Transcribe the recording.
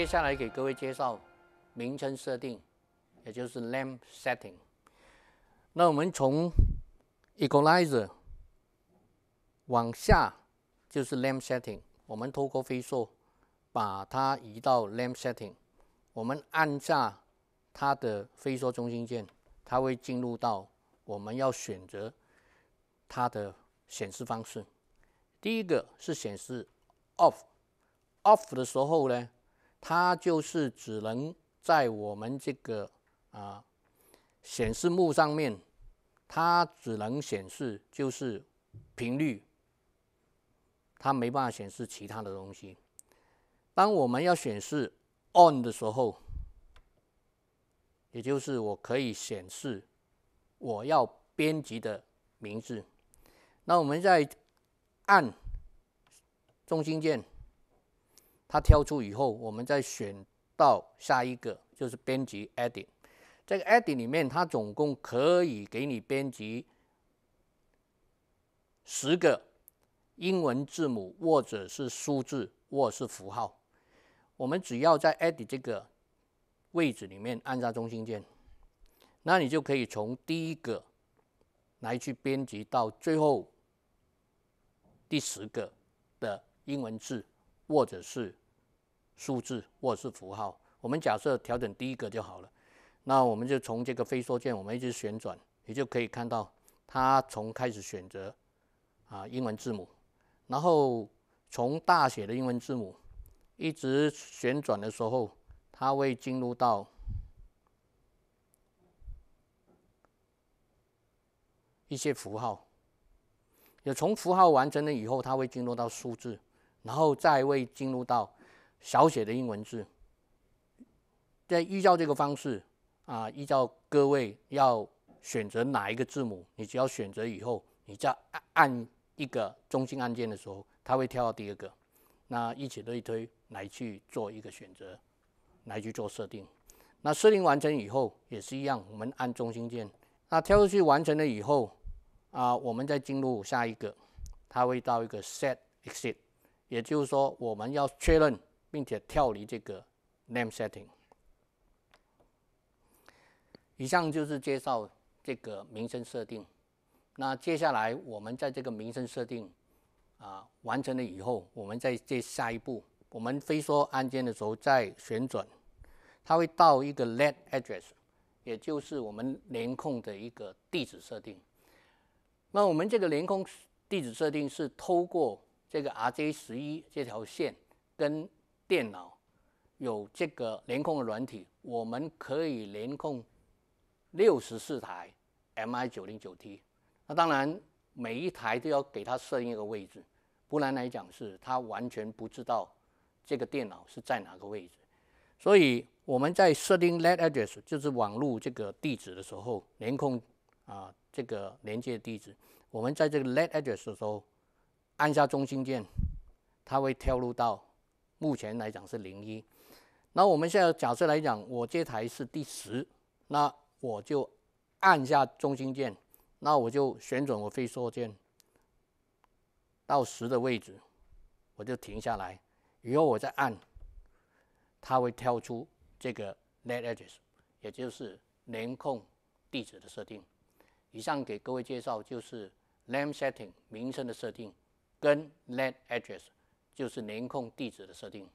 接下来给各位介绍名称设定，也就是 Lamp Setting。那我们从 Equalizer 往下就是 Lamp Setting。我们透过飞梭把它移到 Lamp Setting。我们按下它的飞梭中心键，它会进入到我们要选择它的显示方式。第一个是显示 Off，Off 的时候呢？它就是只能在我们这个啊显示幕上面，它只能显示就是频率，它没办法显示其他的东西。当我们要显示 ON 的时候，也就是我可以显示我要编辑的名字，那我们在按中心键。它挑出以后，我们再选到下一个，就是编辑 a d d t 这个 a d d t 里面，它总共可以给你编辑十个英文字母，或者是数字，或者是符号。我们只要在 a d d t 这个位置里面按下中心键，那你就可以从第一个来去编辑到最后第十个的英文字，或者是。数字或者是符号，我们假设调整第一个就好了。那我们就从这个飞梭键，我们一直旋转，也就可以看到它从开始选择啊英文字母，然后从大写的英文字母一直旋转的时候，它会进入到一些符号。有从符号完成了以后，它会进入到数字，然后再会进入到。小写的英文字，在依照这个方式啊，依照各位要选择哪一个字母，你只要选择以后，你再按按一个中心按键的时候，它会跳到第二个。那一起类推来去做一个选择，来去做设定。那设定完成以后也是一样，我们按中心键，那跳出去完成了以后啊，我们再进入下一个，它会到一个 Set Exit，也就是说我们要确认。并且跳离这个 name setting。以上就是介绍这个名称设定。那接下来我们在这个名称设定啊完成了以后，我们再接下一步。我们飞说按键的时候再旋转，它会到一个 l e t address，也就是我们联控的一个地址设定。那我们这个联控地址设定是透过这个 R J 十一这条线跟电脑有这个联控的软体，我们可以联控六十四台 MI 九零九 T。那当然，每一台都要给它设定一个位置，不然来讲是它完全不知道这个电脑是在哪个位置。所以我们在设定 l e t address，就是网络这个地址的时候，联控啊这个连接地址，我们在这个 l e t address 的时候按下中心键，它会跳入到。目前来讲是零一，那我们现在假设来讲，我这台是第十，那我就按下中心键，那我就旋转我飞梭键到十的位置，我就停下来，以后我再按，它会跳出这个 l e t address，也就是联控地址的设定。以上给各位介绍就是 LED setting 名称的设定，跟 l e t address。就是联控地址的设定。